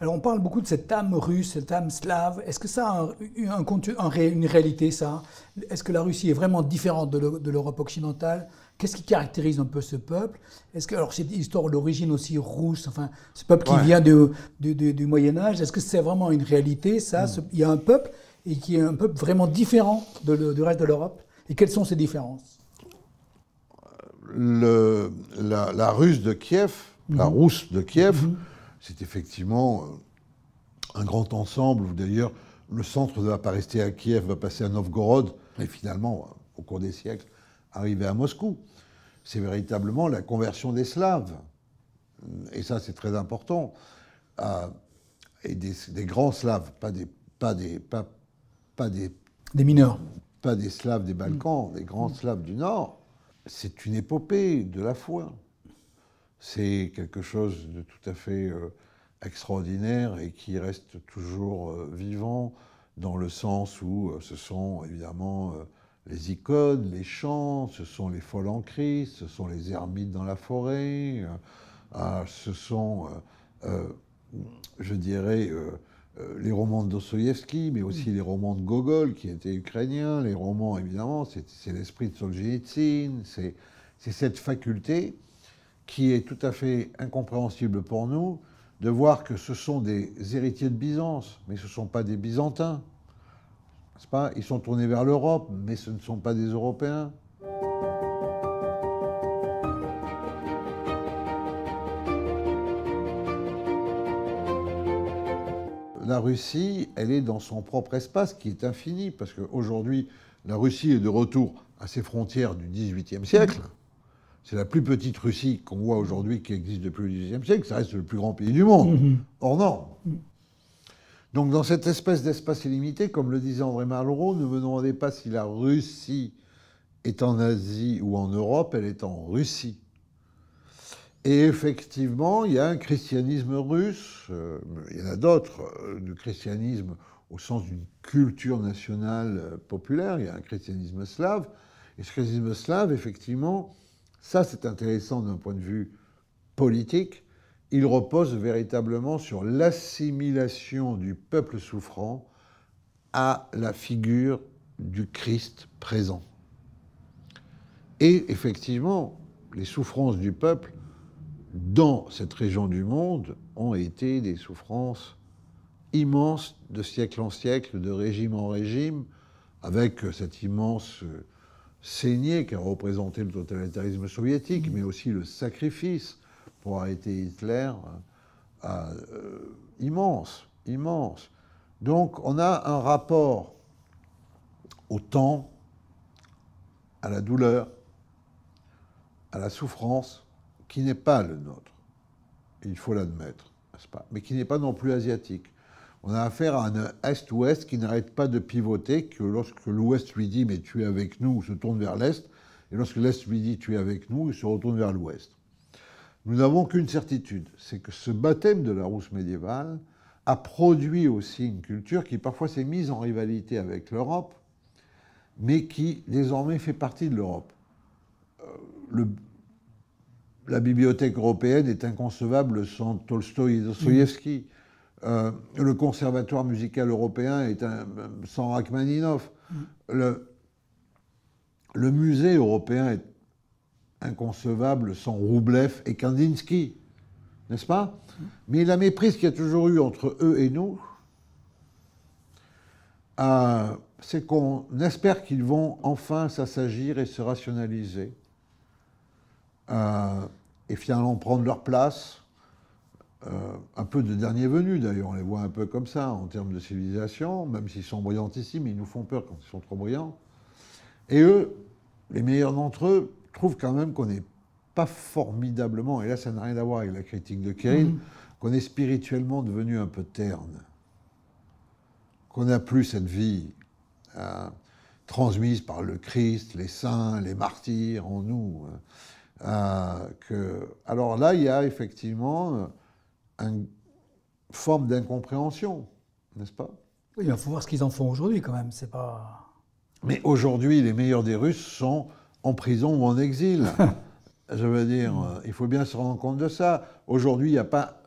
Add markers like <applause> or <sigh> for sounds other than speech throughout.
Alors on parle beaucoup de cette âme russe, cette âme slave. Est-ce que ça a un, une réalité, ça Est-ce que la Russie est vraiment différente de l'Europe occidentale Qu'est-ce qui caractérise un peu ce peuple Est-ce que alors cette histoire d'origine aussi russe, enfin ce peuple qui vient du, Moyen Âge, est-ce que c'est vraiment une réalité Ça, hmm. il y a un peuple et qui est un peuple vraiment différent du reste de l'Europe. Et quelles sont ces différences euh, la, Russe de Kiev, la mhm. Rousse de Kiev. Mhm c'est effectivement euh, un grand ensemble. D'ailleurs, le centre ne va pas rester à Kiev, va passer à Novgorod, et finalement, euh, au cours des siècles, arriver à Moscou. C'est véritablement la conversion des Slaves, et ça c'est très important, ah, et des, grands Slaves, pas des, pas des, mineurs, pas des Slaves des Balkans, mm. des grands mm. Slaves du Nord. C'est une épopée de la foi c'est quelque chose de tout à fait euh, extraordinaire et qui reste toujours euh, vivant dans le sens où euh, ce sont évidemment les icônes, les chants, ce sont les folles en Christ, ce sont les ermites dans la forêt, ah, ce sont, je dirais, les romans de Dostoïevski, mais aussi mm. les romans de Gogol, qui étaient ukrainiens, les romans, évidemment, c'est l'esprit de Solzhenitsyn, c'est cette faculté qui est tout à fait incompréhensible pour nous de voir que ce sont des héritiers de Byzance, mais ce ne sont pas des Byzantins. Pas Ils sont tournés vers l'Europe, mais ce ne sont pas des Européens. La Russie, elle est dans son propre espace qui est infini, parce qu'aujourd'hui, la Russie est de retour à ses frontières du XVIIIe siècle. C'est la plus petite Russie qu'on voit aujourd'hui qui existe depuis le XVIIIe siècle. Ça reste le plus grand pays du monde, mm-hmm. Or non. Donc, dans cette espèce d'espace illimité, comme le disait André Malraux, ne me demandez pas si la Russie est en Asie ou en Europe, elle est en Russie. Et effectivement, il y a un christianisme russe, euh, il y en a d'autres, euh, du christianisme au sens d'une culture nationale euh, populaire, il y a un christianisme slave. Et ce christianisme slave, effectivement, ça, c'est intéressant d'un point de vue politique. Il repose véritablement sur l'assimilation du peuple souffrant à la figure du Christ présent. Et effectivement, les souffrances du peuple dans cette région du monde ont été des souffrances immenses de siècle en siècle, de régime en régime, avec cette immense qui a représenté le totalitarisme soviétique, mm. mais aussi le sacrifice pour arrêter Hitler, euh, euh, immense, immense. Donc on a un rapport au temps, à la douleur, à la souffrance, qui n'est pas le nôtre, il faut l'admettre, pas, mais qui n'est pas non plus asiatique on a affaire à un Est-Ouest qui n'arrête pas de pivoter, que lorsque l'Ouest lui dit mais tu es avec nous, se tourne vers l'Est, et lorsque l'Est lui dit tu es avec nous, il se retourne vers l'Ouest. Nous n'avons qu'une certitude, c'est que ce baptême de la Rousse médiévale a produit aussi une culture qui parfois s'est mise en rivalité avec l'Europe, mais qui désormais fait partie de l'Europe. Euh, la bibliothèque européenne est inconcevable sans Tolstoï et Dostoïevski. Mm. Euh, le Conservatoire musical européen est euh, sans Rachmaninoff. Mm. Le, musée européen est inconcevable sans Roublev et Kandinsky, n'est-ce pas mm. Mais la méprise qu'il y a toujours eu entre eux et nous, euh, c'est qu'on espère qu'ils vont enfin s'assagir et se rationaliser, et finalement prendre leur place, un peu de dernier venu d'ailleurs, on les voit un peu comme ça en termes de civilisation, même s'ils sont ici mais ils nous font peur quand ils sont trop brillants. Et eux, les meilleurs d'entre eux, trouvent quand même qu'on n'est pas formidablement, et là ça n'a rien à voir avec la critique de Kirill, mhm. qu'on est spirituellement devenu un peu terne, qu'on n'a plus cette vie euh, transmise par le Christ, les saints, les martyrs en nous. Euh, euh, que... Alors là, il y a effectivement une forme d'incompréhension, n'est-ce pas il faut voir ce qu'ils en font aujourd'hui quand même, c'est pas... Mais aujourd'hui, les meilleurs des Russes sont en prison ou en exil. <laughs> Je veux dire, euh, il faut bien se rendre compte de ça. Aujourd'hui, il n'y a pas...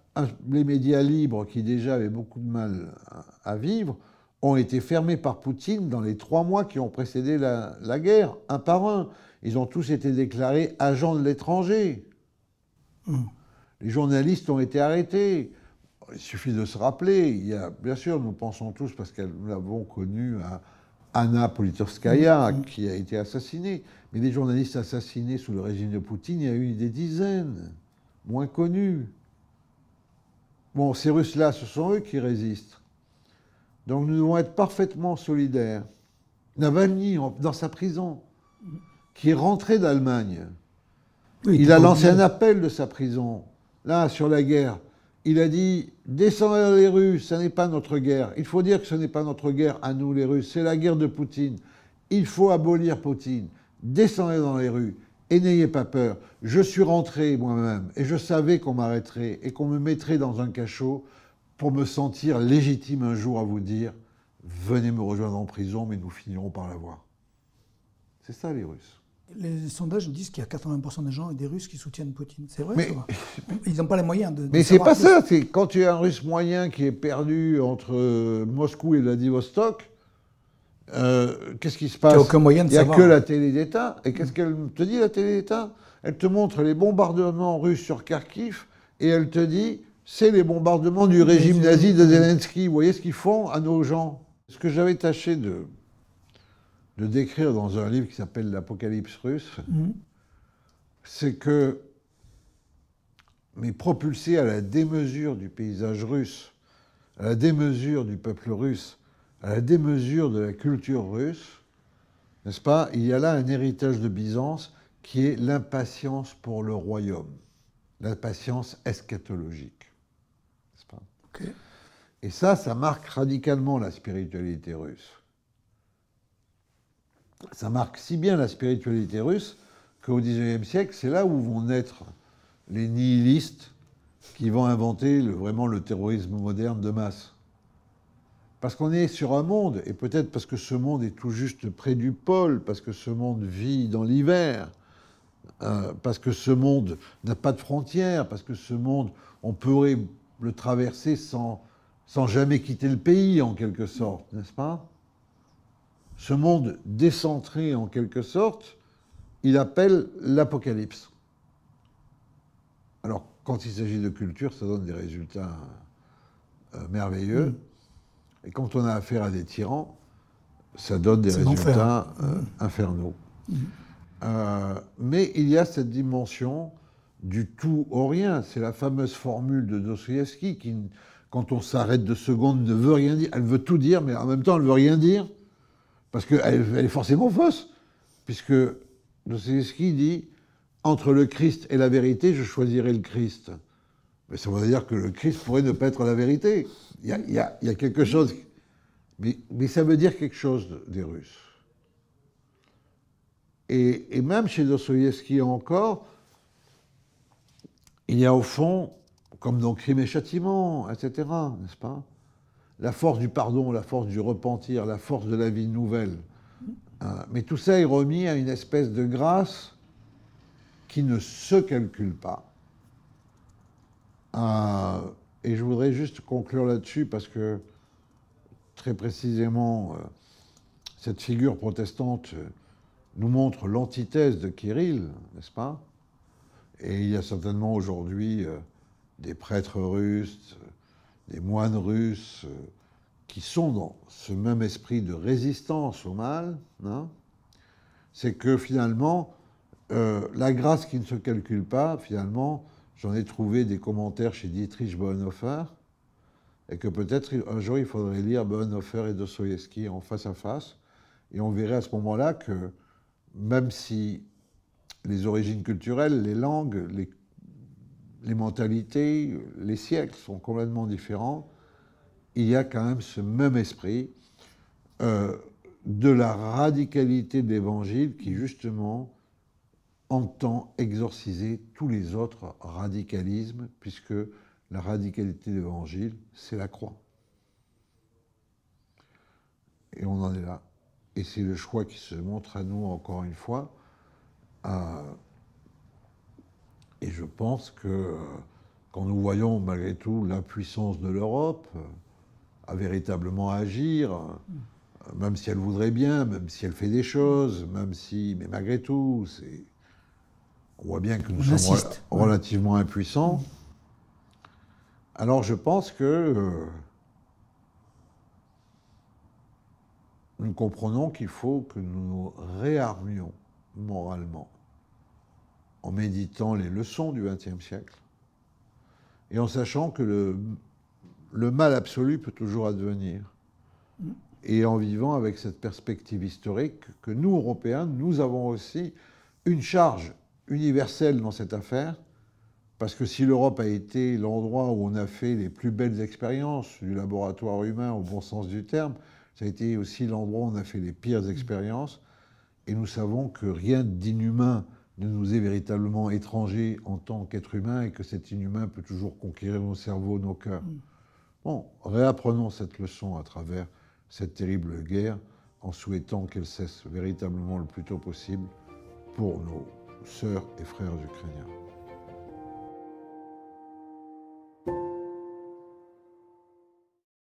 Les médias libres, qui déjà avaient beaucoup de mal à vivre, ont été fermés par Poutine dans les trois mois qui ont précédé la, guerre, un par un. Ils ont tous été déclarés agents de l'étranger. Hmm. Les journalistes ont été arrêtés. Il suffit de se rappeler, il y a, bien sûr, nous pensons tous, parce que nous l'avons connu, à Anna Politkovskaya, qui a été assassinée. Mais les journalistes assassinés sous le régime de Poutine, il y a eu des dizaines, moins connus. Bon, ces Russes-là, ce sont eux qui résistent. Donc nous devons être parfaitement solidaires. Navalny, dans sa prison, qui est rentré d'Allemagne, il a lancé un appel de sa prison là, sur la guerre, il a dit descendez dans les rues, ce n'est pas notre guerre. Il faut dire que ce n'est pas notre guerre à nous, les Russes, c'est la guerre de Poutine. Il faut abolir Poutine. Descendez dans les rues et n'ayez pas peur. Je suis rentré moi-même et je savais qu'on m'arrêterait et qu'on me mettrait dans un cachot pour me sentir légitime un jour à vous dire venez me rejoindre en prison, mais nous finirons par l'avoir. C'est ça, les Russes les sondages disent qu'il y a 80% des gens et des Russes qui soutiennent Poutine. C'est vrai mais, <laughs> Ils n'ont pas les moyens de. Mais c'est pas ça. C'est quand tu y un Russe moyen qui est perdu entre euh, Moscou et Vladivostok, euh, qu'est-ce qui se passe Il n'y a aucun moyen de Il n'y a que la télé d'État. Et qu'est-ce qu'elle te dit, la télé d'État Elle te montre les bombardements russes sur Kharkiv et elle te dit c'est les bombardements du régime nazi de Zelensky. Vous voyez ce qu'ils font à nos gens Ce que j'avais tâché de de décrire dans un livre qui s'appelle L'Apocalypse russe, mhm. c'est que, mais propulsé à la démesure du paysage russe, à la démesure du peuple russe, à la démesure de la culture russe, n'est-ce pas Il y a là un héritage de Byzance qui est l'impatience pour le royaume, l'impatience eschatologique. N'est-ce pas Et ça, ça marque radicalement la spiritualité russe ça marque si bien la spiritualité russe qu'au XIXe siècle, c'est là où vont naître les nihilistes qui vont inventer vraiment le terrorisme moderne de masse. Parce qu'on est sur un monde, et peut-être parce que ce monde est tout juste près du pôle, parce que ce monde vit dans l'hiver, euh, parce que ce monde n'a pas de frontières, parce que ce monde, on pourrait le traverser sans jamais quitter le pays, en quelque sorte, n'est-ce pas ce monde décentré en quelque sorte, il appelle l'Apocalypse. Alors, quand il s'agit de culture, ça donne des résultats euh, merveilleux. Mm. Et quand on a affaire à des tyrans, ça donne des résultats euh, mm. infernaux. Mm. Euh, mais il y a cette dimension du tout au rien. C'est la fameuse formule de Dostoevsky qui, quand on s'arrête de seconde, ne veut rien dire. Elle veut tout dire, mais en même temps, elle ne veut rien dire. Parce qu'elle est forcément fausse, puisque Dostoevsky dit Entre le Christ et la vérité, je choisirai le Christ. Mais ça veut dire que le Christ pourrait ne pas être la vérité. Il y a, quelque chose. Mais, ça veut dire quelque chose des Russes. Et, même chez Dostoevsky encore, il y a au fond, comme dans Crime et Châtiment, etc., n'est-ce pas la force du pardon, la force du repentir, la force de la vie nouvelle. Euh, mais tout ça est remis à une espèce de grâce qui ne se calcule pas. Euh, et je voudrais juste conclure là-dessus parce que très précisément, euh, cette figure protestante nous montre l'antithèse de Kirill, n'est-ce pas Et il y a certainement aujourd'hui des prêtres russes, des moines russes euh, qui sont dans ce même esprit de résistance au mal, hein, c'est que finalement, euh, la grâce qui ne se calcule pas, finalement, j'en ai trouvé des commentaires chez Dietrich Bonhoeffer, et que peut-être un jour il faudrait lire Bonhoeffer et Dostoïevski en face à face, et on verrait à ce moment-là que même si les origines culturelles, les langues, les les mentalités, les siècles sont complètement différents, il y a quand même ce même esprit euh, de la radicalité d'évangile qui justement entend exorciser tous les autres radicalismes, puisque la radicalité de l'Évangile, c'est la croix. Et on en est là. Et c'est le choix qui se montre à nous encore une fois. à je pense que euh, quand nous voyons malgré tout l'impuissance de l'Europe euh, à véritablement agir, euh, même si elle voudrait bien, même si elle fait des choses, même si, mais malgré tout, c'est, on voit bien que nous sommes relativement impuissants. Alors je pense que nous comprenons qu'il faut que nous nous réarmions moralement en méditant les leçons du XXe siècle et en sachant que le, mal absolu peut toujours advenir et en vivant avec cette perspective historique que nous, Européens, nous avons aussi une charge universelle dans cette affaire, parce que si l'Europe a été l'endroit où on a fait les plus belles expériences du laboratoire humain au bon sens du terme, ça a été aussi l'endroit où on a fait les pires expériences, et nous savons que rien d'inhumain ne nous est véritablement étranger en tant qu'être humain et que cet inhumain peut toujours conquérir nos cerveaux, nos cœurs. Mm. Bon, réapprenons cette leçon à travers cette terrible guerre en souhaitant qu'elle cesse véritablement le plus tôt possible pour nos sœurs et frères ukrainiens.